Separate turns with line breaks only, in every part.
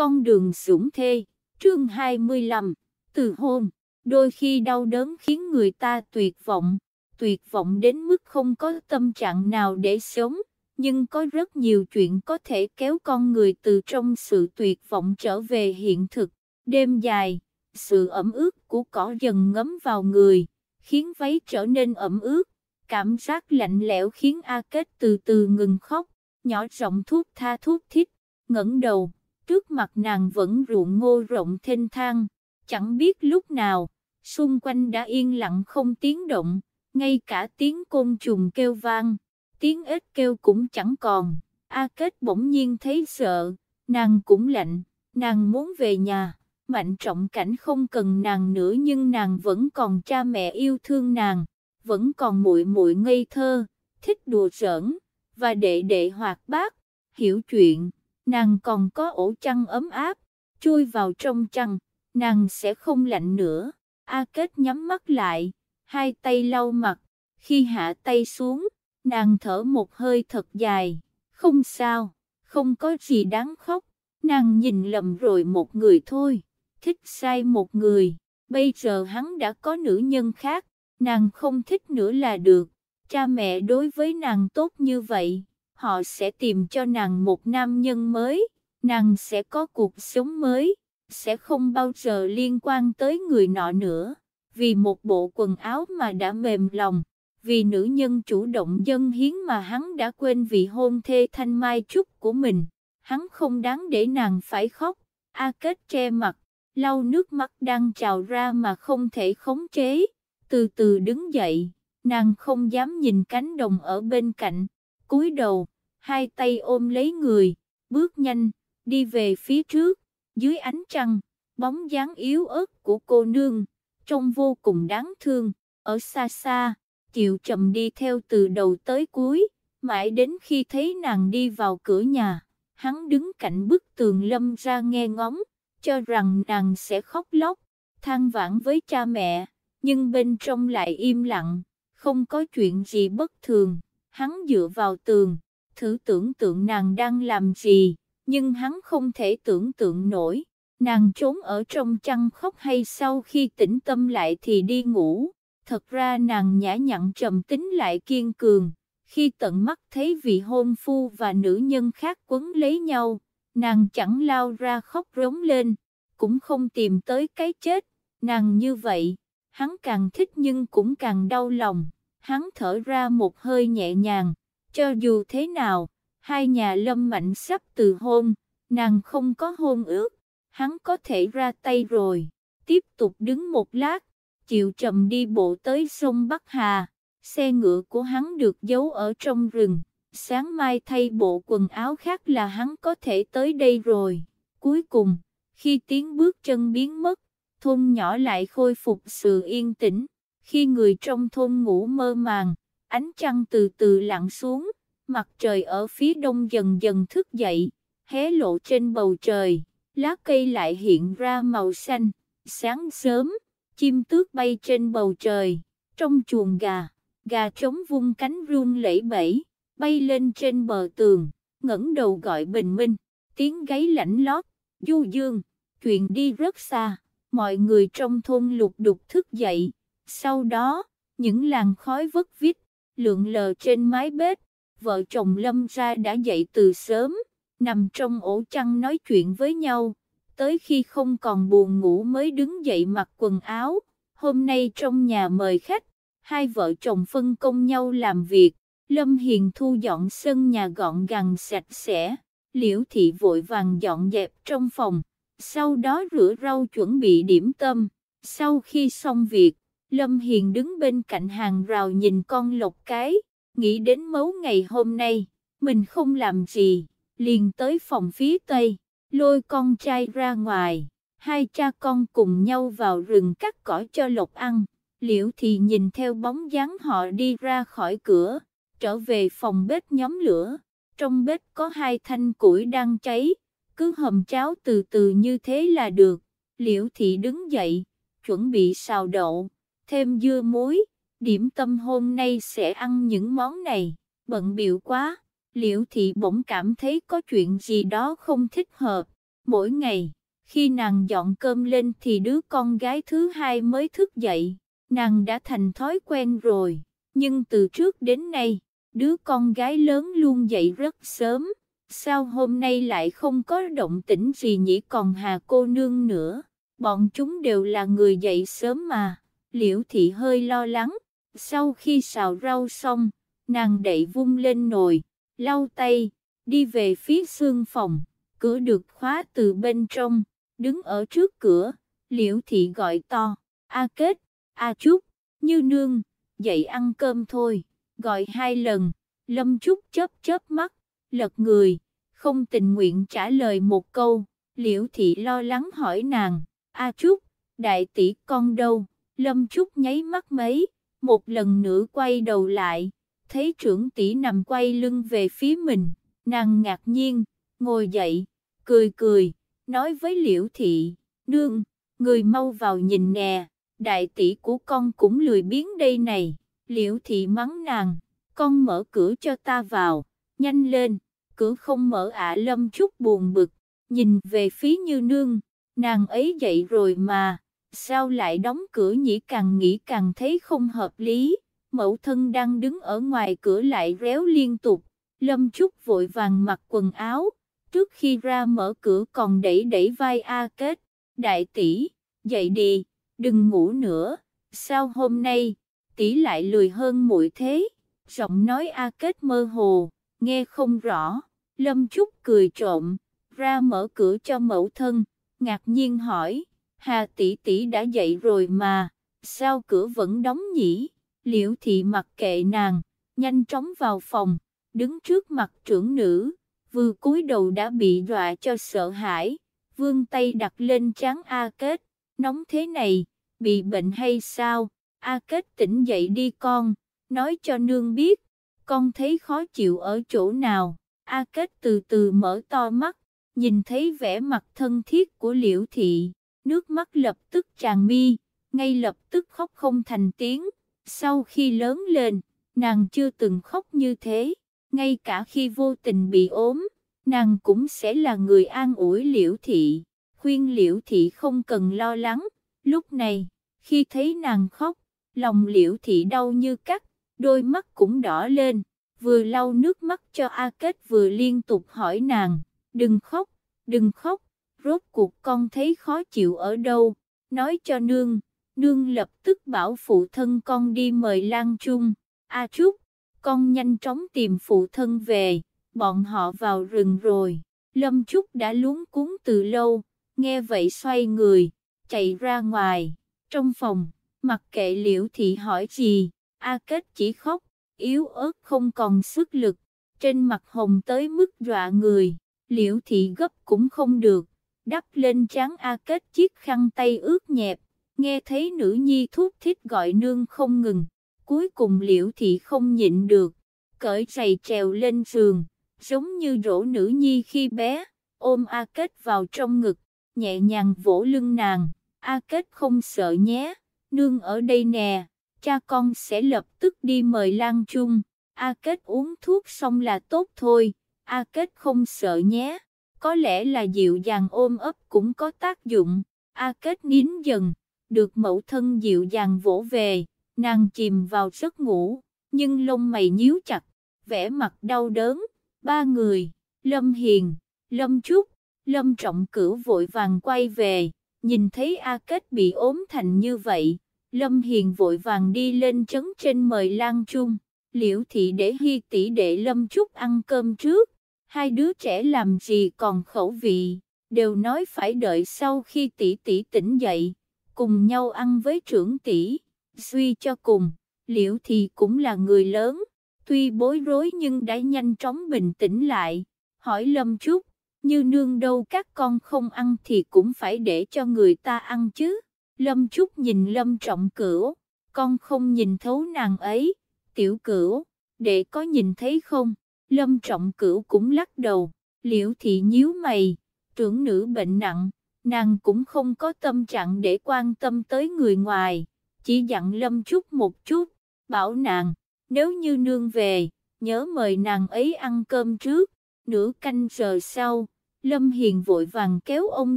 Con đường sủng thê, chương 25, từ hôn, đôi khi đau đớn khiến người ta tuyệt vọng, tuyệt vọng đến mức không có tâm trạng nào để sống, nhưng có rất nhiều chuyện có thể kéo con người từ trong sự tuyệt vọng trở về hiện thực, đêm dài, sự ẩm ướt của cỏ dần ngấm vào người, khiến váy trở nên ẩm ướt, cảm giác lạnh lẽo khiến A Kết từ từ ngừng khóc, nhỏ giọng thuốc tha thuốc thích, ngẩng đầu trước mặt nàng vẫn ruộng ngô rộng thênh thang, chẳng biết lúc nào, xung quanh đã yên lặng không tiếng động, ngay cả tiếng côn trùng kêu vang, tiếng ếch kêu cũng chẳng còn, A Kết bỗng nhiên thấy sợ, nàng cũng lạnh, nàng muốn về nhà, mạnh trọng cảnh không cần nàng nữa nhưng nàng vẫn còn cha mẹ yêu thương nàng, vẫn còn muội muội ngây thơ, thích đùa giỡn, và đệ đệ hoạt bát, hiểu chuyện nàng còn có ổ chăn ấm áp, chui vào trong chăn, nàng sẽ không lạnh nữa. A Kết nhắm mắt lại, hai tay lau mặt, khi hạ tay xuống, nàng thở một hơi thật dài, không sao, không có gì đáng khóc, nàng nhìn lầm rồi một người thôi, thích sai một người, bây giờ hắn đã có nữ nhân khác, nàng không thích nữa là được, cha mẹ đối với nàng tốt như vậy, họ sẽ tìm cho nàng một nam nhân mới, nàng sẽ có cuộc sống mới, sẽ không bao giờ liên quan tới người nọ nữa, vì một bộ quần áo mà đã mềm lòng, vì nữ nhân chủ động dân hiến mà hắn đã quên vị hôn thê thanh mai trúc của mình, hắn không đáng để nàng phải khóc, A Kết che mặt, lau nước mắt đang trào ra mà không thể khống chế, từ từ đứng dậy, nàng không dám nhìn cánh đồng ở bên cạnh cúi đầu, hai tay ôm lấy người, bước nhanh, đi về phía trước, dưới ánh trăng, bóng dáng yếu ớt của cô nương, trông vô cùng đáng thương, ở xa xa, chịu chậm đi theo từ đầu tới cuối, mãi đến khi thấy nàng đi vào cửa nhà, hắn đứng cạnh bức tường lâm ra nghe ngóng, cho rằng nàng sẽ khóc lóc, than vãn với cha mẹ, nhưng bên trong lại im lặng, không có chuyện gì bất thường hắn dựa vào tường, thử tưởng tượng nàng đang làm gì, nhưng hắn không thể tưởng tượng nổi, nàng trốn ở trong chăn khóc hay sau khi tĩnh tâm lại thì đi ngủ, thật ra nàng nhã nhặn trầm tính lại kiên cường, khi tận mắt thấy vị hôn phu và nữ nhân khác quấn lấy nhau, nàng chẳng lao ra khóc rống lên, cũng không tìm tới cái chết, nàng như vậy, hắn càng thích nhưng cũng càng đau lòng hắn thở ra một hơi nhẹ nhàng, cho dù thế nào, hai nhà lâm mạnh sắp từ hôn, nàng không có hôn ước, hắn có thể ra tay rồi, tiếp tục đứng một lát, chịu trầm đi bộ tới sông Bắc Hà, xe ngựa của hắn được giấu ở trong rừng, sáng mai thay bộ quần áo khác là hắn có thể tới đây rồi, cuối cùng, khi tiếng bước chân biến mất, thôn nhỏ lại khôi phục sự yên tĩnh. Khi người trong thôn ngủ mơ màng, ánh trăng từ từ lặn xuống, mặt trời ở phía đông dần dần thức dậy, hé lộ trên bầu trời, lá cây lại hiện ra màu xanh, sáng sớm, chim tước bay trên bầu trời, trong chuồng gà, gà trống vung cánh run lẫy bẫy, bay lên trên bờ tường, ngẩng đầu gọi bình minh, tiếng gáy lãnh lót, du dương, chuyện đi rất xa, mọi người trong thôn lục đục thức dậy sau đó, những làn khói vất vít, lượn lờ trên mái bếp, vợ chồng Lâm ra đã dậy từ sớm, nằm trong ổ chăn nói chuyện với nhau, tới khi không còn buồn ngủ mới đứng dậy mặc quần áo, hôm nay trong nhà mời khách, hai vợ chồng phân công nhau làm việc, Lâm Hiền thu dọn sân nhà gọn gàng sạch sẽ, Liễu Thị vội vàng dọn dẹp trong phòng, sau đó rửa rau chuẩn bị điểm tâm, sau khi xong việc, Lâm Hiền đứng bên cạnh hàng rào nhìn con lộc cái, nghĩ đến mấu ngày hôm nay, mình không làm gì, liền tới phòng phía tây, lôi con trai ra ngoài, hai cha con cùng nhau vào rừng cắt cỏ cho lộc ăn, liễu thì nhìn theo bóng dáng họ đi ra khỏi cửa, trở về phòng bếp nhóm lửa, trong bếp có hai thanh củi đang cháy, cứ hầm cháo từ từ như thế là được, liễu thị đứng dậy, chuẩn bị xào đậu thêm dưa muối, điểm tâm hôm nay sẽ ăn những món này, bận biểu quá, liễu thị bỗng cảm thấy có chuyện gì đó không thích hợp, mỗi ngày, khi nàng dọn cơm lên thì đứa con gái thứ hai mới thức dậy, nàng đã thành thói quen rồi, nhưng từ trước đến nay, đứa con gái lớn luôn dậy rất sớm, sao hôm nay lại không có động tĩnh gì nhỉ còn hà cô nương nữa, bọn chúng đều là người dậy sớm mà. Liễu thị hơi lo lắng, sau khi xào rau xong, nàng đậy vung lên nồi, lau tay, đi về phía xương phòng, cửa được khóa từ bên trong, đứng ở trước cửa, liễu thị gọi to, A Kết, A Trúc, Như Nương, dậy ăn cơm thôi, gọi hai lần, Lâm Trúc chớp chớp mắt, lật người, không tình nguyện trả lời một câu, liễu thị lo lắng hỏi nàng, A Trúc, đại tỷ con đâu? Lâm Trúc nháy mắt mấy, một lần nữa quay đầu lại, thấy trưởng tỷ nằm quay lưng về phía mình, nàng ngạc nhiên, ngồi dậy, cười cười, nói với Liễu Thị, nương, người mau vào nhìn nè, đại tỷ của con cũng lười biến đây này, Liễu Thị mắng nàng, con mở cửa cho ta vào, nhanh lên, cửa không mở ạ Lâm Trúc buồn bực, nhìn về phía như nương, nàng ấy dậy rồi mà sao lại đóng cửa nhỉ càng nghĩ càng thấy không hợp lý, mẫu thân đang đứng ở ngoài cửa lại réo liên tục, Lâm Trúc vội vàng mặc quần áo, trước khi ra mở cửa còn đẩy đẩy vai A Kết, đại tỷ, dậy đi, đừng ngủ nữa, sao hôm nay, tỷ lại lười hơn muội thế, giọng nói A Kết mơ hồ, nghe không rõ, Lâm Trúc cười trộm, ra mở cửa cho mẫu thân, ngạc nhiên hỏi Hà tỷ tỷ đã dậy rồi mà, sao cửa vẫn đóng nhỉ? Liễu thị mặc kệ nàng, nhanh chóng vào phòng, đứng trước mặt trưởng nữ, vừa cúi đầu đã bị dọa cho sợ hãi, vương tay đặt lên trán A Kết, nóng thế này, bị bệnh hay sao? A Kết tỉnh dậy đi con, nói cho nương biết, con thấy khó chịu ở chỗ nào. A Kết từ từ mở to mắt, nhìn thấy vẻ mặt thân thiết của Liễu Thị, nước mắt lập tức tràn mi, ngay lập tức khóc không thành tiếng. Sau khi lớn lên, nàng chưa từng khóc như thế, ngay cả khi vô tình bị ốm, nàng cũng sẽ là người an ủi liễu thị, khuyên liễu thị không cần lo lắng. Lúc này, khi thấy nàng khóc, lòng liễu thị đau như cắt, đôi mắt cũng đỏ lên, vừa lau nước mắt cho A Kết vừa liên tục hỏi nàng, đừng khóc, đừng khóc, rốt cuộc con thấy khó chịu ở đâu, nói cho nương, nương lập tức bảo phụ thân con đi mời Lan Trung, A à Trúc, con nhanh chóng tìm phụ thân về, bọn họ vào rừng rồi, Lâm Trúc đã luống cuốn từ lâu, nghe vậy xoay người, chạy ra ngoài, trong phòng, mặc kệ liễu thị hỏi gì, A Kết chỉ khóc, yếu ớt không còn sức lực, trên mặt hồng tới mức dọa người, liễu thị gấp cũng không được, đắp lên trán A Kết chiếc khăn tay ướt nhẹp, nghe thấy nữ nhi thúc thích gọi nương không ngừng, cuối cùng liễu thị không nhịn được, cởi giày trèo lên giường, giống như rỗ nữ nhi khi bé, ôm A Kết vào trong ngực, nhẹ nhàng vỗ lưng nàng, A Kết không sợ nhé, nương ở đây nè, cha con sẽ lập tức đi mời Lan Trung, A Kết uống thuốc xong là tốt thôi, A Kết không sợ nhé có lẽ là dịu dàng ôm ấp cũng có tác dụng, A Kết nín dần, được mẫu thân dịu dàng vỗ về, nàng chìm vào giấc ngủ, nhưng lông mày nhíu chặt, vẻ mặt đau đớn, ba người, Lâm Hiền, Lâm Trúc, Lâm Trọng Cửu vội vàng quay về, nhìn thấy A Kết bị ốm thành như vậy, Lâm Hiền vội vàng đi lên trấn trên mời Lan Trung, Liễu Thị để Hy tỷ để Lâm Trúc ăn cơm trước, hai đứa trẻ làm gì còn khẩu vị, đều nói phải đợi sau khi tỷ tỷ tỉnh dậy, cùng nhau ăn với trưởng tỷ, suy cho cùng, liễu thì cũng là người lớn, tuy bối rối nhưng đã nhanh chóng bình tĩnh lại, hỏi lâm chút, như nương đâu các con không ăn thì cũng phải để cho người ta ăn chứ, lâm chút nhìn lâm trọng cửu, con không nhìn thấu nàng ấy, tiểu cửu, để có nhìn thấy không? Lâm Trọng Cửu cũng lắc đầu, liễu thị nhíu mày, trưởng nữ bệnh nặng, nàng cũng không có tâm trạng để quan tâm tới người ngoài, chỉ dặn Lâm chút một chút, bảo nàng, nếu như nương về, nhớ mời nàng ấy ăn cơm trước, nửa canh giờ sau, Lâm Hiền vội vàng kéo ông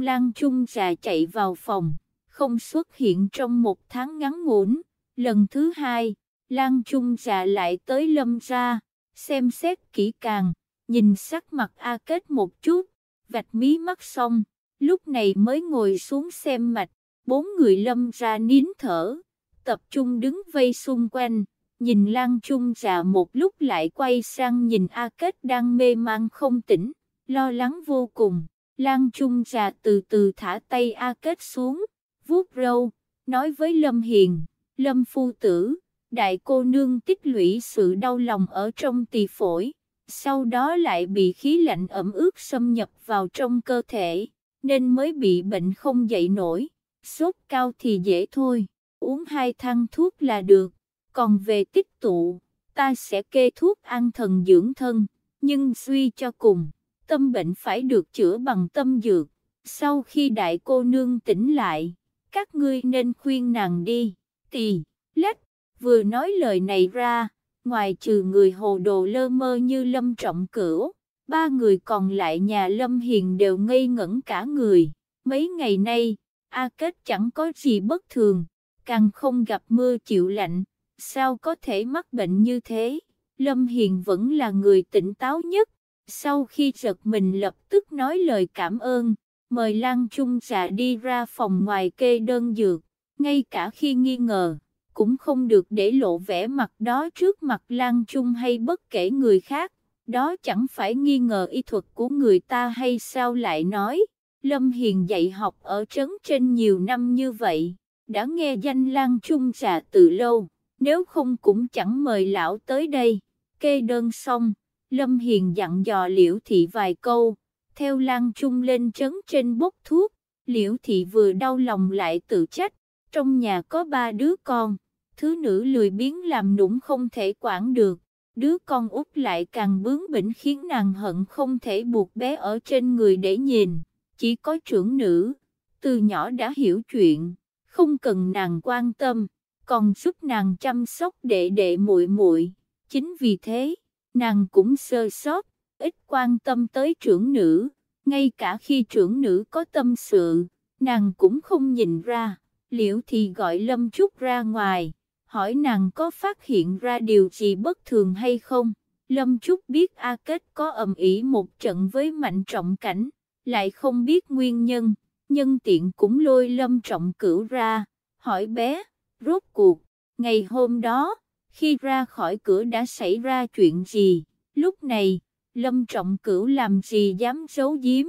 Lan Trung ra chạy vào phòng, không xuất hiện trong một tháng ngắn ngủn, lần thứ hai, Lan Trung ra lại tới Lâm ra xem xét kỹ càng, nhìn sắc mặt A Kết một chút, vạch mí mắt xong, lúc này mới ngồi xuống xem mạch, bốn người lâm ra nín thở, tập trung đứng vây xung quanh, nhìn Lan Trung ra một lúc lại quay sang nhìn A Kết đang mê mang không tỉnh, lo lắng vô cùng. Lan Trung ra từ từ thả tay A Kết xuống, vuốt râu, nói với Lâm Hiền, Lâm Phu Tử, đại cô nương tích lũy sự đau lòng ở trong tỳ phổi, sau đó lại bị khí lạnh ẩm ướt xâm nhập vào trong cơ thể, nên mới bị bệnh không dậy nổi, sốt cao thì dễ thôi, uống hai thang thuốc là được, còn về tích tụ, ta sẽ kê thuốc ăn thần dưỡng thân, nhưng suy cho cùng, tâm bệnh phải được chữa bằng tâm dược, sau khi đại cô nương tỉnh lại, các ngươi nên khuyên nàng đi, Tì lách Vừa nói lời này ra, ngoài trừ người hồ đồ lơ mơ như Lâm Trọng Cửu, ba người còn lại nhà Lâm Hiền đều ngây ngẩn cả người. Mấy ngày nay, A Kết chẳng có gì bất thường, càng không gặp mưa chịu lạnh, sao có thể mắc bệnh như thế? Lâm Hiền vẫn là người tỉnh táo nhất, sau khi giật mình lập tức nói lời cảm ơn, mời Lan Trung Trà đi ra phòng ngoài kê đơn dược, ngay cả khi nghi ngờ cũng không được để lộ vẻ mặt đó trước mặt Lan Trung hay bất kể người khác, đó chẳng phải nghi ngờ y thuật của người ta hay sao lại nói. Lâm Hiền dạy học ở trấn trên nhiều năm như vậy, đã nghe danh Lan Trung già từ lâu, nếu không cũng chẳng mời lão tới đây. Kê đơn xong, Lâm Hiền dặn dò Liễu Thị vài câu, theo Lan Trung lên trấn trên bốc thuốc, Liễu Thị vừa đau lòng lại tự trách, trong nhà có ba đứa con, thứ nữ lười biếng làm nũng không thể quản được, đứa con út lại càng bướng bỉnh khiến nàng hận không thể buộc bé ở trên người để nhìn, chỉ có trưởng nữ, từ nhỏ đã hiểu chuyện, không cần nàng quan tâm, còn giúp nàng chăm sóc đệ đệ muội muội, chính vì thế, nàng cũng sơ sót, ít quan tâm tới trưởng nữ, ngay cả khi trưởng nữ có tâm sự, nàng cũng không nhìn ra, liễu thì gọi Lâm Trúc ra ngoài hỏi nàng có phát hiện ra điều gì bất thường hay không. Lâm Trúc biết A Kết có ầm ĩ một trận với Mạnh Trọng Cảnh, lại không biết nguyên nhân, nhân tiện cũng lôi Lâm Trọng Cửu ra, hỏi bé, rốt cuộc, ngày hôm đó, khi ra khỏi cửa đã xảy ra chuyện gì, lúc này, Lâm Trọng Cửu làm gì dám giấu giếm,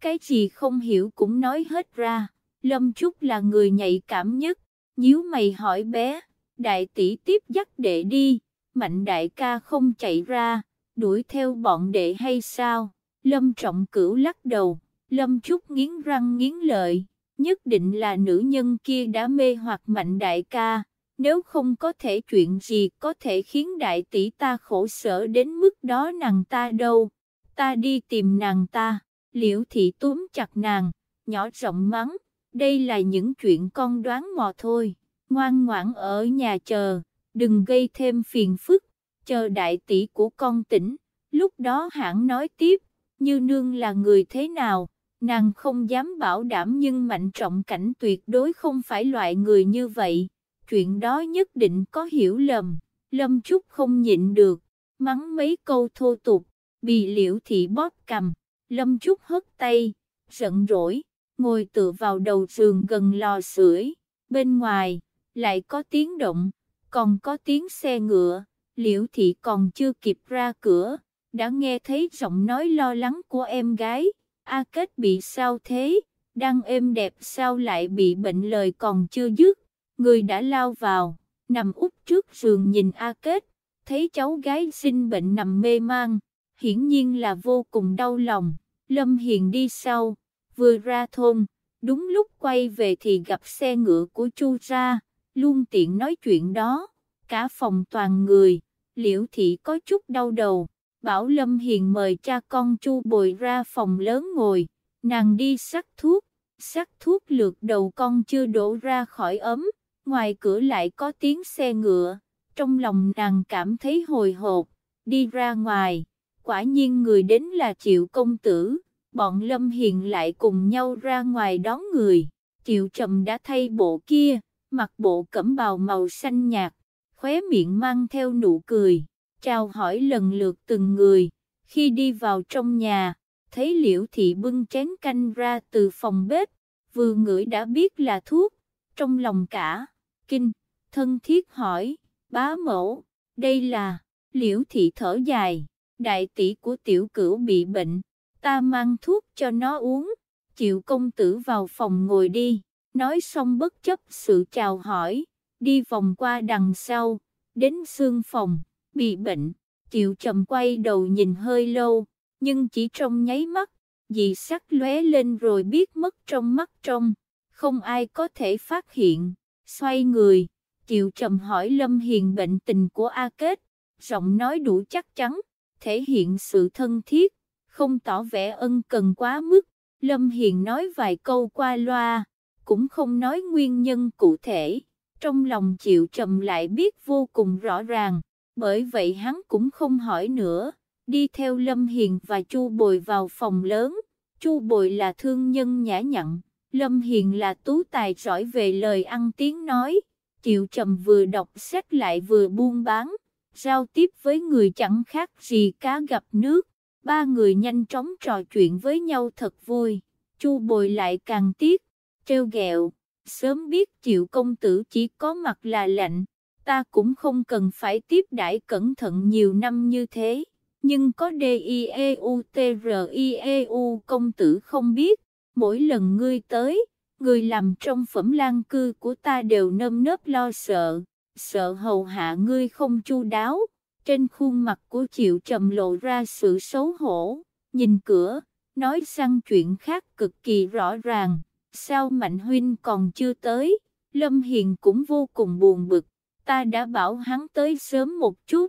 cái gì không hiểu cũng nói hết ra, Lâm Trúc là người nhạy cảm nhất, nhíu mày hỏi bé, đại tỷ tiếp dắt đệ đi, mạnh đại ca không chạy ra, đuổi theo bọn đệ hay sao, lâm trọng cửu lắc đầu, lâm trúc nghiến răng nghiến lợi, nhất định là nữ nhân kia đã mê hoặc mạnh đại ca, nếu không có thể chuyện gì có thể khiến đại tỷ ta khổ sở đến mức đó nàng ta đâu, ta đi tìm nàng ta, liễu thị túm chặt nàng, nhỏ rộng mắng, đây là những chuyện con đoán mò thôi ngoan ngoãn ở nhà chờ, đừng gây thêm phiền phức, chờ đại tỷ của con tỉnh, lúc đó hãng nói tiếp, như nương là người thế nào, nàng không dám bảo đảm nhưng mạnh trọng cảnh tuyệt đối không phải loại người như vậy, chuyện đó nhất định có hiểu lầm, lâm trúc không nhịn được, mắng mấy câu thô tục, bị liễu thị bóp cầm, lâm trúc hất tay, giận rỗi, ngồi tựa vào đầu giường gần lò sưởi, bên ngoài lại có tiếng động, còn có tiếng xe ngựa, liễu thị còn chưa kịp ra cửa, đã nghe thấy giọng nói lo lắng của em gái, A Kết bị sao thế, đang êm đẹp sao lại bị bệnh lời còn chưa dứt, người đã lao vào, nằm úp trước giường nhìn A Kết, thấy cháu gái sinh bệnh nằm mê man, hiển nhiên là vô cùng đau lòng, Lâm Hiền đi sau, vừa ra thôn, đúng lúc quay về thì gặp xe ngựa của Chu ra luôn tiện nói chuyện đó, cả phòng toàn người, liễu thị có chút đau đầu, bảo Lâm Hiền mời cha con chu bồi ra phòng lớn ngồi, nàng đi sắc thuốc, sắc thuốc lượt đầu con chưa đổ ra khỏi ấm, ngoài cửa lại có tiếng xe ngựa, trong lòng nàng cảm thấy hồi hộp, đi ra ngoài, quả nhiên người đến là triệu công tử, bọn Lâm Hiền lại cùng nhau ra ngoài đón người, triệu trầm đã thay bộ kia mặc bộ cẩm bào màu xanh nhạt, khóe miệng mang theo nụ cười, chào hỏi lần lượt từng người, khi đi vào trong nhà, thấy liễu thị bưng chén canh ra từ phòng bếp, vừa ngửi đã biết là thuốc, trong lòng cả, kinh, thân thiết hỏi, bá mẫu, đây là, liễu thị thở dài, đại tỷ của tiểu cửu bị bệnh, ta mang thuốc cho nó uống, chịu công tử vào phòng ngồi đi, nói xong bất chấp sự chào hỏi, đi vòng qua đằng sau, đến xương phòng, bị bệnh, chịu chậm quay đầu nhìn hơi lâu, nhưng chỉ trong nháy mắt, dị sắc lóe lên rồi biết mất trong mắt trong, không ai có thể phát hiện, xoay người, chịu chậm hỏi Lâm Hiền bệnh tình của A Kết, giọng nói đủ chắc chắn, thể hiện sự thân thiết, không tỏ vẻ ân cần quá mức, Lâm Hiền nói vài câu qua loa cũng không nói nguyên nhân cụ thể, trong lòng chịu Trầm lại biết vô cùng rõ ràng, bởi vậy hắn cũng không hỏi nữa, đi theo Lâm Hiền và Chu Bồi vào phòng lớn, Chu Bồi là thương nhân nhã nhặn, Lâm Hiền là tú tài giỏi về lời ăn tiếng nói, chịu Trầm vừa đọc sách lại vừa buôn bán, giao tiếp với người chẳng khác gì cá gặp nước, ba người nhanh chóng trò chuyện với nhau thật vui, Chu Bồi lại càng tiếc treo gẹo, sớm biết triệu công tử chỉ có mặt là lạnh, ta cũng không cần phải tiếp đãi cẩn thận nhiều năm như thế, nhưng có D-I-E-U-T-R-I-E-U e công tử không biết, mỗi lần ngươi tới, người làm trong phẩm lan cư của ta đều nâm nớp lo sợ, sợ hầu hạ ngươi không chu đáo, trên khuôn mặt của triệu trầm lộ ra sự xấu hổ, nhìn cửa, nói sang chuyện khác cực kỳ rõ ràng sao Mạnh Huynh còn chưa tới, Lâm Hiền cũng vô cùng buồn bực, ta đã bảo hắn tới sớm một chút,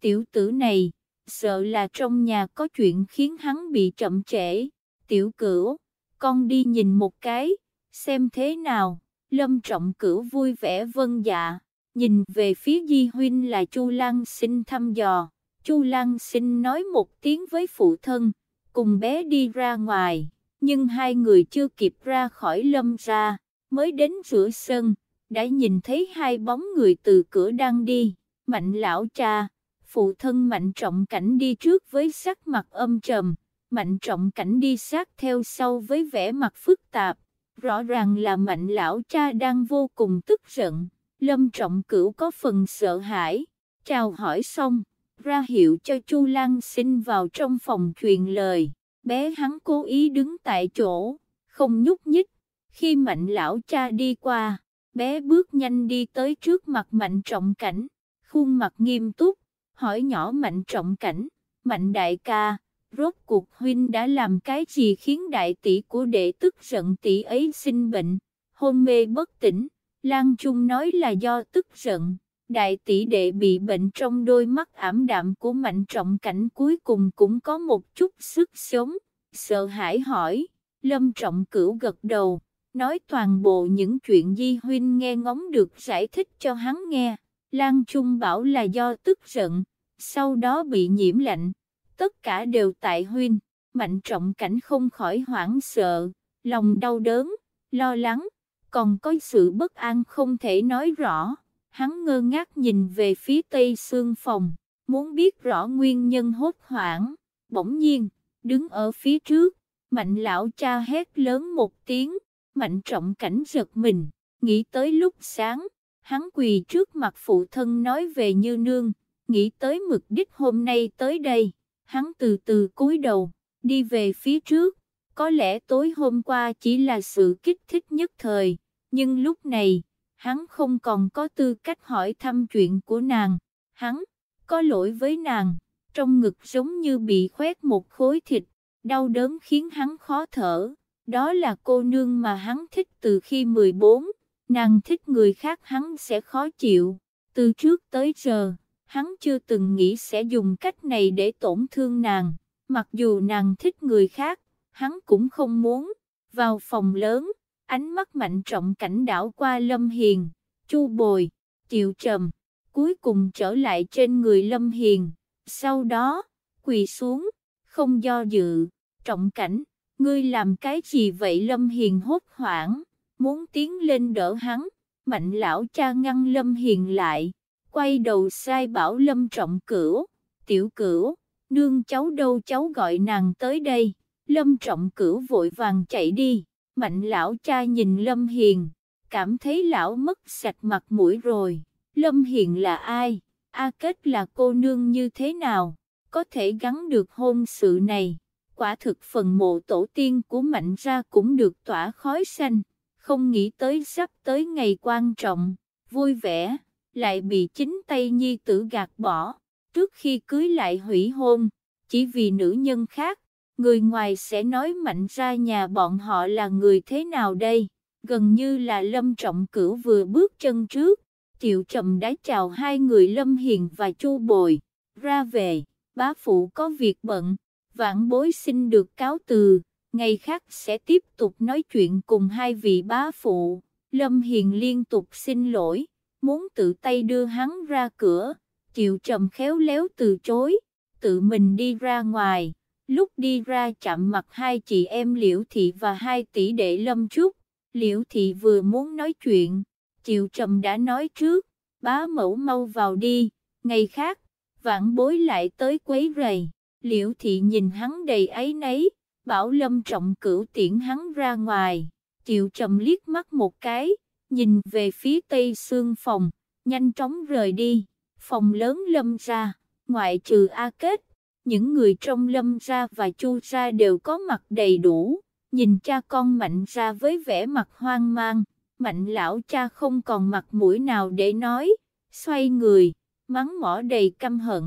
tiểu tử này, sợ là trong nhà có chuyện khiến hắn bị chậm trễ, tiểu cửu, con đi nhìn một cái, xem thế nào, Lâm Trọng Cửu vui vẻ vâng dạ, nhìn về phía Di Huynh là Chu Lan xin thăm dò, Chu Lan xin nói một tiếng với phụ thân, cùng bé đi ra ngoài nhưng hai người chưa kịp ra khỏi lâm ra, mới đến rửa sân, đã nhìn thấy hai bóng người từ cửa đang đi, mạnh lão cha, phụ thân mạnh trọng cảnh đi trước với sắc mặt âm trầm, mạnh trọng cảnh đi sát theo sau với vẻ mặt phức tạp, rõ ràng là mạnh lão cha đang vô cùng tức giận, lâm trọng cửu có phần sợ hãi, chào hỏi xong, ra hiệu cho Chu Lan xin vào trong phòng truyền lời bé hắn cố ý đứng tại chỗ, không nhúc nhích. Khi mạnh lão cha đi qua, bé bước nhanh đi tới trước mặt mạnh trọng cảnh, khuôn mặt nghiêm túc, hỏi nhỏ mạnh trọng cảnh, mạnh đại ca, rốt cuộc huynh đã làm cái gì khiến đại tỷ của đệ tức giận tỷ ấy sinh bệnh, hôn mê bất tỉnh, lang Trung nói là do tức giận, đại tỷ đệ bị bệnh trong đôi mắt ảm đạm của mạnh trọng cảnh cuối cùng cũng có một chút sức sống, sợ hãi hỏi, lâm trọng cửu gật đầu, nói toàn bộ những chuyện Di Huynh nghe ngóng được giải thích cho hắn nghe, Lan Trung bảo là do tức giận, sau đó bị nhiễm lạnh, tất cả đều tại Huynh, mạnh trọng cảnh không khỏi hoảng sợ, lòng đau đớn, lo lắng, còn có sự bất an không thể nói rõ hắn ngơ ngác nhìn về phía tây xương phòng, muốn biết rõ nguyên nhân hốt hoảng, bỗng nhiên, đứng ở phía trước, mạnh lão cha hét lớn một tiếng, mạnh trọng cảnh giật mình, nghĩ tới lúc sáng, hắn quỳ trước mặt phụ thân nói về như nương, nghĩ tới mục đích hôm nay tới đây, hắn từ từ cúi đầu, đi về phía trước, có lẽ tối hôm qua chỉ là sự kích thích nhất thời, nhưng lúc này, hắn không còn có tư cách hỏi thăm chuyện của nàng, hắn, có lỗi với nàng, trong ngực giống như bị khoét một khối thịt, đau đớn khiến hắn khó thở, đó là cô nương mà hắn thích từ khi 14, nàng thích người khác hắn sẽ khó chịu, từ trước tới giờ, hắn chưa từng nghĩ sẽ dùng cách này để tổn thương nàng, mặc dù nàng thích người khác, hắn cũng không muốn, vào phòng lớn, ánh mắt mạnh trọng cảnh đảo qua Lâm Hiền, Chu Bồi, Triệu Trầm, cuối cùng trở lại trên người Lâm Hiền, sau đó, quỳ xuống, không do dự, trọng cảnh, ngươi làm cái gì vậy Lâm Hiền hốt hoảng, muốn tiến lên đỡ hắn, mạnh lão cha ngăn Lâm Hiền lại, quay đầu sai bảo Lâm trọng cửu, tiểu cửu, nương cháu đâu cháu gọi nàng tới đây, Lâm trọng cửu vội vàng chạy đi. Mạnh lão cha nhìn Lâm Hiền, cảm thấy lão mất sạch mặt mũi rồi. Lâm Hiền là ai? A Kết là cô nương như thế nào? Có thể gắn được hôn sự này. Quả thực phần mộ tổ tiên của Mạnh ra cũng được tỏa khói xanh. Không nghĩ tới sắp tới ngày quan trọng, vui vẻ, lại bị chính tay nhi tử gạt bỏ. Trước khi cưới lại hủy hôn, chỉ vì nữ nhân khác người ngoài sẽ nói mạnh ra nhà bọn họ là người thế nào đây, gần như là Lâm Trọng Cửu vừa bước chân trước, Tiểu Trầm đã chào hai người Lâm Hiền và Chu Bồi, ra về, bá phụ có việc bận, vãn bối xin được cáo từ, ngày khác sẽ tiếp tục nói chuyện cùng hai vị bá phụ, Lâm Hiền liên tục xin lỗi, muốn tự tay đưa hắn ra cửa, Tiểu Trầm khéo léo từ chối, tự mình đi ra ngoài. Lúc đi ra chạm mặt hai chị em Liễu Thị và hai tỷ đệ Lâm Trúc, Liễu Thị vừa muốn nói chuyện, Triệu Trầm đã nói trước, bá mẫu mau vào đi, ngày khác, vãn bối lại tới quấy rầy. Liễu Thị nhìn hắn đầy ấy nấy, bảo Lâm Trọng cửu tiễn hắn ra ngoài, Triệu Trầm liếc mắt một cái, nhìn về phía tây xương phòng, nhanh chóng rời đi, phòng lớn Lâm ra, ngoại trừ A Kết những người trong lâm ra và chu ra đều có mặt đầy đủ, nhìn cha con mạnh ra với vẻ mặt hoang mang, mạnh lão cha không còn mặt mũi nào để nói, xoay người, mắng mỏ đầy căm hận,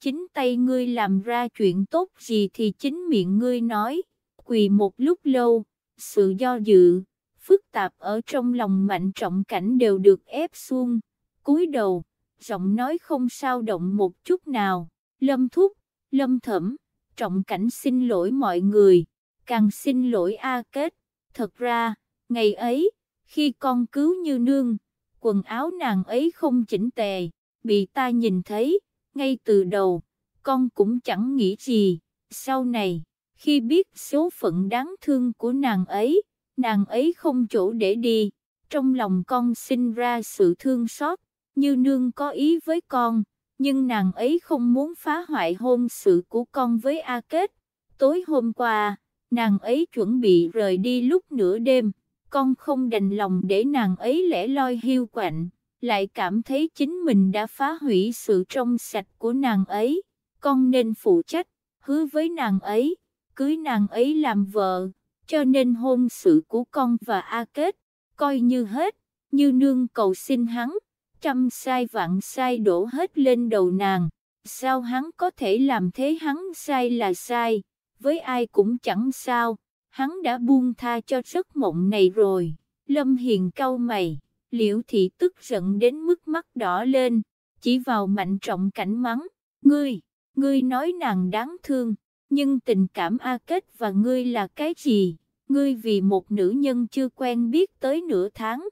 chính tay ngươi làm ra chuyện tốt gì thì chính miệng ngươi nói, quỳ một lúc lâu, sự do dự, phức tạp ở trong lòng mạnh trọng cảnh đều được ép xuống, cúi đầu, giọng nói không sao động một chút nào, lâm thúc Lâm Thẩm, trọng cảnh xin lỗi mọi người, càng xin lỗi A Kết. Thật ra, ngày ấy, khi con cứu như nương, quần áo nàng ấy không chỉnh tề, bị ta nhìn thấy, ngay từ đầu, con cũng chẳng nghĩ gì. Sau này, khi biết số phận đáng thương của nàng ấy, nàng ấy không chỗ để đi, trong lòng con sinh ra sự thương xót, như nương có ý với con, nhưng nàng ấy không muốn phá hoại hôn sự của con với A Kết. Tối hôm qua, nàng ấy chuẩn bị rời đi lúc nửa đêm, con không đành lòng để nàng ấy lẻ loi hiu quạnh, lại cảm thấy chính mình đã phá hủy sự trong sạch của nàng ấy, con nên phụ trách, hứa với nàng ấy, cưới nàng ấy làm vợ, cho nên hôn sự của con và A Kết, coi như hết, như nương cầu xin hắn trăm sai vạn sai đổ hết lên đầu nàng. Sao hắn có thể làm thế hắn sai là sai, với ai cũng chẳng sao, hắn đã buông tha cho giấc mộng này rồi. Lâm Hiền cau mày, liễu thị tức giận đến mức mắt đỏ lên, chỉ vào mạnh trọng cảnh mắng, ngươi, ngươi nói nàng đáng thương, nhưng tình cảm A Kết và ngươi là cái gì, ngươi vì một nữ nhân chưa quen biết tới nửa tháng,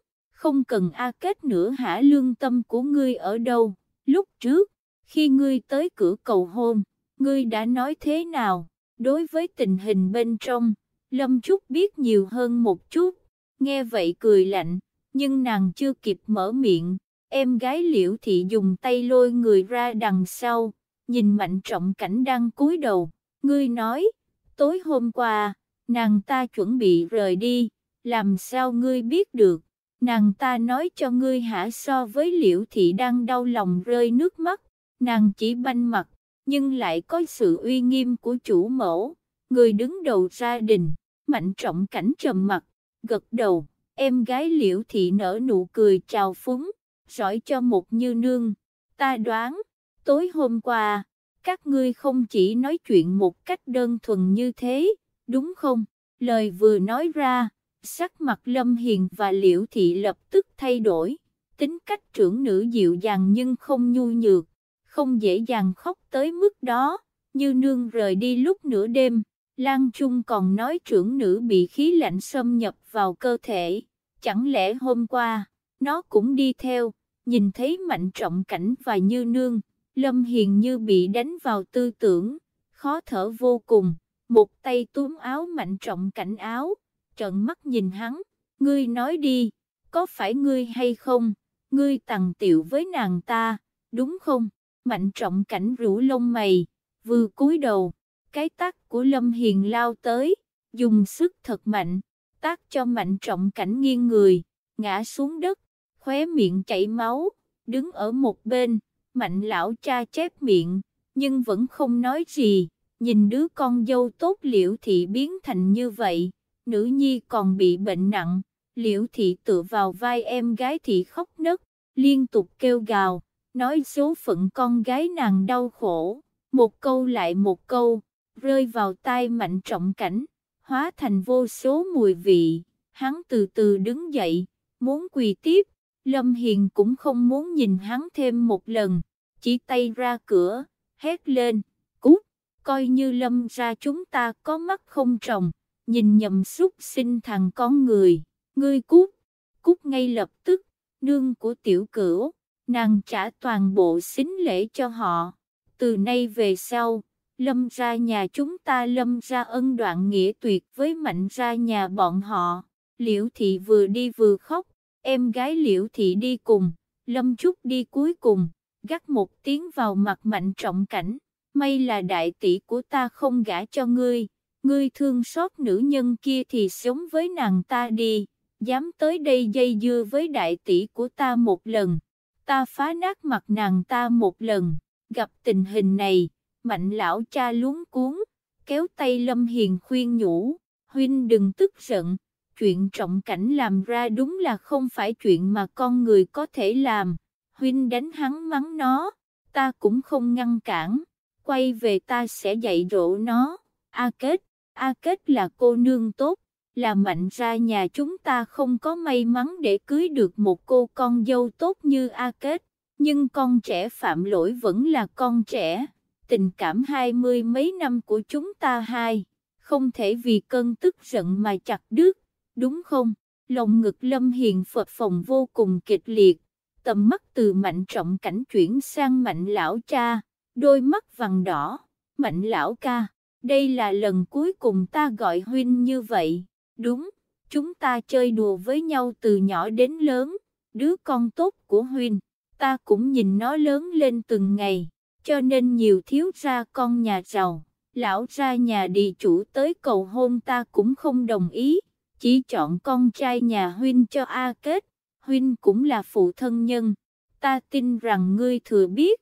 không cần A Kết nữa hả lương tâm của ngươi ở đâu, lúc trước, khi ngươi tới cửa cầu hôn, ngươi đã nói thế nào, đối với tình hình bên trong, Lâm Trúc biết nhiều hơn một chút, nghe vậy cười lạnh, nhưng nàng chưa kịp mở miệng, em gái liễu thị dùng tay lôi người ra đằng sau, nhìn mạnh trọng cảnh đang cúi đầu, ngươi nói, tối hôm qua, nàng ta chuẩn bị rời đi, làm sao ngươi biết được, nàng ta nói cho ngươi hả so với liễu thị đang đau lòng rơi nước mắt, nàng chỉ banh mặt, nhưng lại có sự uy nghiêm của chủ mẫu, người đứng đầu gia đình, mạnh trọng cảnh trầm mặt, gật đầu, em gái liễu thị nở nụ cười chào phúng, giỏi cho một như nương, ta đoán, tối hôm qua, các ngươi không chỉ nói chuyện một cách đơn thuần như thế, đúng không, lời vừa nói ra, Sắc mặt Lâm Hiền và Liễu Thị lập tức thay đổi, tính cách trưởng nữ dịu dàng nhưng không nhu nhược, không dễ dàng khóc tới mức đó, như nương rời đi lúc nửa đêm. Lan Trung còn nói trưởng nữ bị khí lạnh xâm nhập vào cơ thể, chẳng lẽ hôm qua, nó cũng đi theo, nhìn thấy mạnh trọng cảnh và như nương, Lâm Hiền như bị đánh vào tư tưởng, khó thở vô cùng, một tay túm áo mạnh trọng cảnh áo, trợn mắt nhìn hắn, ngươi nói đi, có phải ngươi hay không, ngươi tặng tiểu với nàng ta, đúng không? Mạnh trọng cảnh rũ lông mày, vừa cúi đầu, cái tác của Lâm Hiền lao tới, dùng sức thật mạnh, tác cho mạnh trọng cảnh nghiêng người, ngã xuống đất, khóe miệng chảy máu, đứng ở một bên, mạnh lão cha chép miệng, nhưng vẫn không nói gì, nhìn đứa con dâu tốt liễu thị biến thành như vậy nữ nhi còn bị bệnh nặng, liễu thị tựa vào vai em gái thị khóc nức, liên tục kêu gào, nói số phận con gái nàng đau khổ, một câu lại một câu, rơi vào tai mạnh trọng cảnh, hóa thành vô số mùi vị, hắn từ từ đứng dậy, muốn quỳ tiếp, Lâm Hiền cũng không muốn nhìn hắn thêm một lần, chỉ tay ra cửa, hét lên, cút, coi như Lâm ra chúng ta có mắt không trồng nhìn nhầm súc sinh thằng con người, ngươi cút, cút ngay lập tức, nương của tiểu cửu, nàng trả toàn bộ xính lễ cho họ, từ nay về sau, lâm ra nhà chúng ta lâm ra ân đoạn nghĩa tuyệt với mạnh ra nhà bọn họ, liễu thị vừa đi vừa khóc, em gái liễu thị đi cùng, lâm trúc đi cuối cùng, gắt một tiếng vào mặt mạnh trọng cảnh, may là đại tỷ của ta không gả cho ngươi ngươi thương xót nữ nhân kia thì sống với nàng ta đi, dám tới đây dây dưa với đại tỷ của ta một lần, ta phá nát mặt nàng ta một lần, gặp tình hình này, mạnh lão cha luống cuốn, kéo tay Lâm Hiền khuyên nhủ, huynh đừng tức giận, chuyện trọng cảnh làm ra đúng là không phải chuyện mà con người có thể làm, huynh đánh hắn mắng nó, ta cũng không ngăn cản, quay về ta sẽ dạy dỗ nó, a kết, A Kết là cô nương tốt, là mạnh ra nhà chúng ta không có may mắn để cưới được một cô con dâu tốt như A Kết, nhưng con trẻ phạm lỗi vẫn là con trẻ, tình cảm hai mươi mấy năm của chúng ta hai, không thể vì cơn tức giận mà chặt đứt, đúng không? Lòng ngực Lâm Hiền phật phòng vô cùng kịch liệt, tầm mắt từ mạnh trọng cảnh chuyển sang mạnh lão cha, đôi mắt vàng đỏ, mạnh lão ca. Đây là lần cuối cùng ta gọi huynh như vậy. Đúng, chúng ta chơi đùa với nhau từ nhỏ đến lớn. Đứa con tốt của huynh, ta cũng nhìn nó lớn lên từng ngày. Cho nên nhiều thiếu ra con nhà giàu, lão ra nhà đi chủ tới cầu hôn ta cũng không đồng ý. Chỉ chọn con trai nhà huynh cho A kết. Huynh cũng là phụ thân nhân. Ta tin rằng ngươi thừa biết.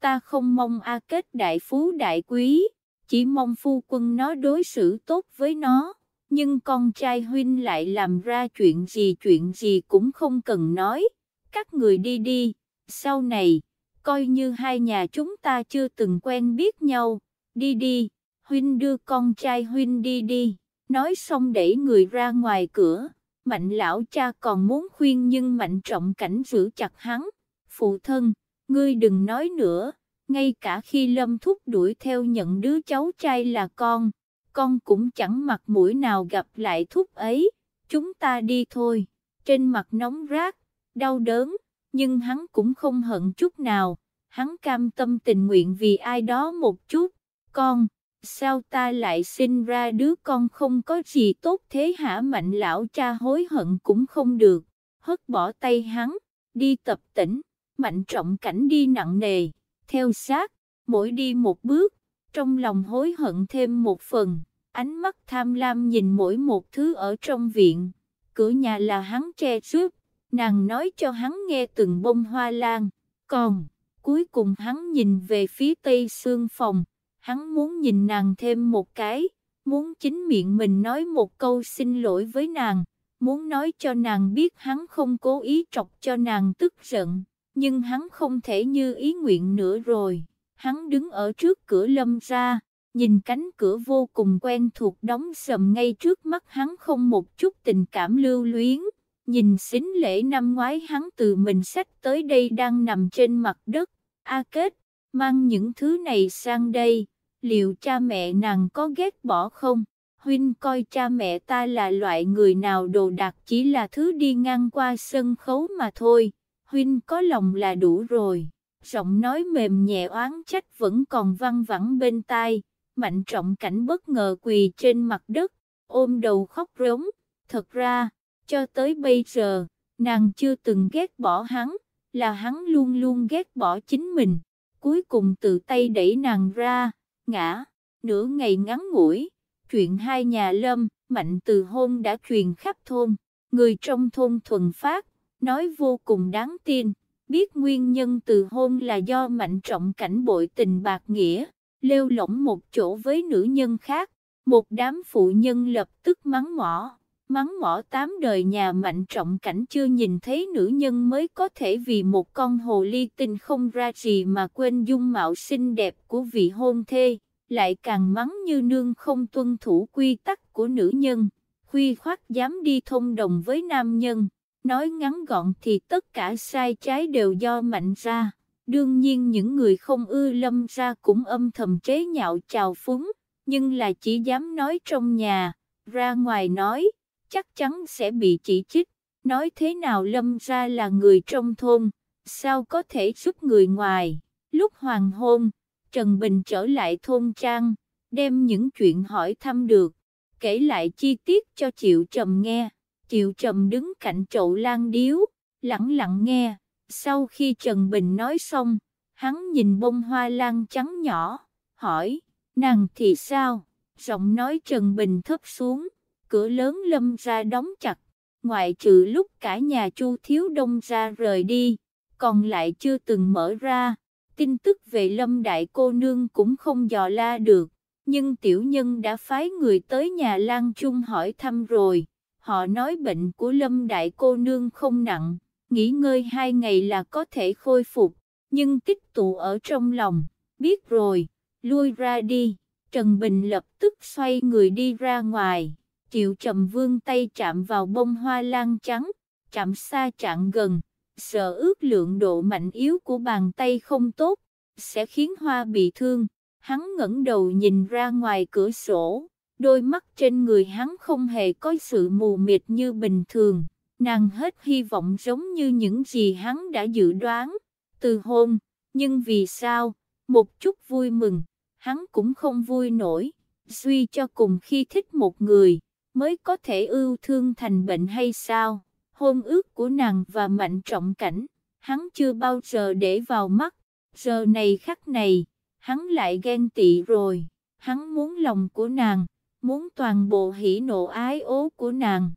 Ta không mong A kết đại phú đại quý chỉ mong phu quân nó đối xử tốt với nó, nhưng con trai huynh lại làm ra chuyện gì chuyện gì cũng không cần nói, các người đi đi, sau này, coi như hai nhà chúng ta chưa từng quen biết nhau, đi đi, huynh đưa con trai huynh đi đi, nói xong đẩy người ra ngoài cửa, mạnh lão cha còn muốn khuyên nhưng mạnh trọng cảnh giữ chặt hắn, phụ thân, ngươi đừng nói nữa ngay cả khi Lâm Thúc đuổi theo nhận đứa cháu trai là con, con cũng chẳng mặt mũi nào gặp lại Thúc ấy, chúng ta đi thôi, trên mặt nóng rát, đau đớn, nhưng hắn cũng không hận chút nào, hắn cam tâm tình nguyện vì ai đó một chút, con, sao ta lại sinh ra đứa con không có gì tốt thế hả mạnh lão cha hối hận cũng không được, hất bỏ tay hắn, đi tập tỉnh, mạnh trọng cảnh đi nặng nề theo sát, mỗi đi một bước, trong lòng hối hận thêm một phần, ánh mắt tham lam nhìn mỗi một thứ ở trong viện, cửa nhà là hắn che suốt nàng nói cho hắn nghe từng bông hoa lan, còn, cuối cùng hắn nhìn về phía tây xương phòng, hắn muốn nhìn nàng thêm một cái, muốn chính miệng mình nói một câu xin lỗi với nàng, muốn nói cho nàng biết hắn không cố ý trọc cho nàng tức giận nhưng hắn không thể như ý nguyện nữa rồi. Hắn đứng ở trước cửa lâm ra, nhìn cánh cửa vô cùng quen thuộc đóng sầm ngay trước mắt hắn không một chút tình cảm lưu luyến. Nhìn xính lễ năm ngoái hắn từ mình sách tới đây đang nằm trên mặt đất. A kết, mang những thứ này sang đây, liệu cha mẹ nàng có ghét bỏ không? Huynh coi cha mẹ ta là loại người nào đồ đạc chỉ là thứ đi ngang qua sân khấu mà thôi huynh có lòng là đủ rồi. Giọng nói mềm nhẹ oán trách vẫn còn văng vẳng bên tai, mạnh trọng cảnh bất ngờ quỳ trên mặt đất, ôm đầu khóc rống. Thật ra, cho tới bây giờ, nàng chưa từng ghét bỏ hắn, là hắn luôn luôn ghét bỏ chính mình. Cuối cùng tự tay đẩy nàng ra, ngã, nửa ngày ngắn ngủi, chuyện hai nhà lâm, mạnh từ hôn đã truyền khắp thôn, người trong thôn thuần phát, nói vô cùng đáng tin, biết nguyên nhân từ hôn là do mạnh trọng cảnh bội tình bạc nghĩa, lêu lỏng một chỗ với nữ nhân khác, một đám phụ nhân lập tức mắng mỏ. Mắng mỏ tám đời nhà mạnh trọng cảnh chưa nhìn thấy nữ nhân mới có thể vì một con hồ ly tinh không ra gì mà quên dung mạo xinh đẹp của vị hôn thê, lại càng mắng như nương không tuân thủ quy tắc của nữ nhân, khuy khoát dám đi thông đồng với nam nhân. Nói ngắn gọn thì tất cả sai trái đều do mạnh ra. Đương nhiên những người không ưa lâm ra cũng âm thầm chế nhạo chào phúng, nhưng là chỉ dám nói trong nhà, ra ngoài nói, chắc chắn sẽ bị chỉ trích. Nói thế nào lâm ra là người trong thôn, sao có thể giúp người ngoài. Lúc hoàng hôn, Trần Bình trở lại thôn trang, đem những chuyện hỏi thăm được, kể lại chi tiết cho Triệu Trầm nghe. Triệu Trầm đứng cạnh chậu lan điếu, lặng lặng nghe, sau khi Trần Bình nói xong, hắn nhìn bông hoa lan trắng nhỏ, hỏi, nàng thì sao? Giọng nói Trần Bình thấp xuống, cửa lớn lâm ra đóng chặt, ngoại trừ lúc cả nhà Chu Thiếu Đông ra rời đi, còn lại chưa từng mở ra, tin tức về lâm đại cô nương cũng không dò la được, nhưng tiểu nhân đã phái người tới nhà Lan Trung hỏi thăm rồi họ nói bệnh của Lâm Đại Cô Nương không nặng, nghỉ ngơi hai ngày là có thể khôi phục, nhưng tích tụ ở trong lòng, biết rồi, lui ra đi, Trần Bình lập tức xoay người đi ra ngoài, Triệu Trầm Vương tay chạm vào bông hoa lan trắng, chạm xa chạm gần, sợ ước lượng độ mạnh yếu của bàn tay không tốt, sẽ khiến hoa bị thương, hắn ngẩng đầu nhìn ra ngoài cửa sổ, đôi mắt trên người hắn không hề có sự mù mịt như bình thường, nàng hết hy vọng giống như những gì hắn đã dự đoán, từ hôn, nhưng vì sao, một chút vui mừng, hắn cũng không vui nổi, suy cho cùng khi thích một người, mới có thể ưu thương thành bệnh hay sao, hôn ước của nàng và mạnh trọng cảnh, hắn chưa bao giờ để vào mắt, giờ này khắc này, hắn lại ghen tị rồi, hắn muốn lòng của nàng muốn toàn bộ hỉ nộ ái ố của nàng.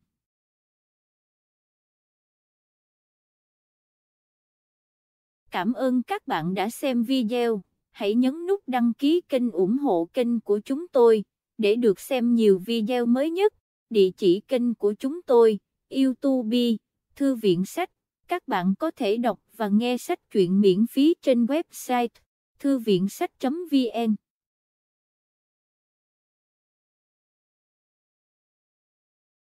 Cảm ơn các bạn đã xem video, hãy nhấn nút đăng ký kênh ủng hộ kênh của chúng tôi, để được xem nhiều video mới nhất, địa chỉ kênh của chúng tôi, youtube, thư viện sách, các bạn có thể đọc và nghe sách truyện miễn phí trên website thư viện sách.vn.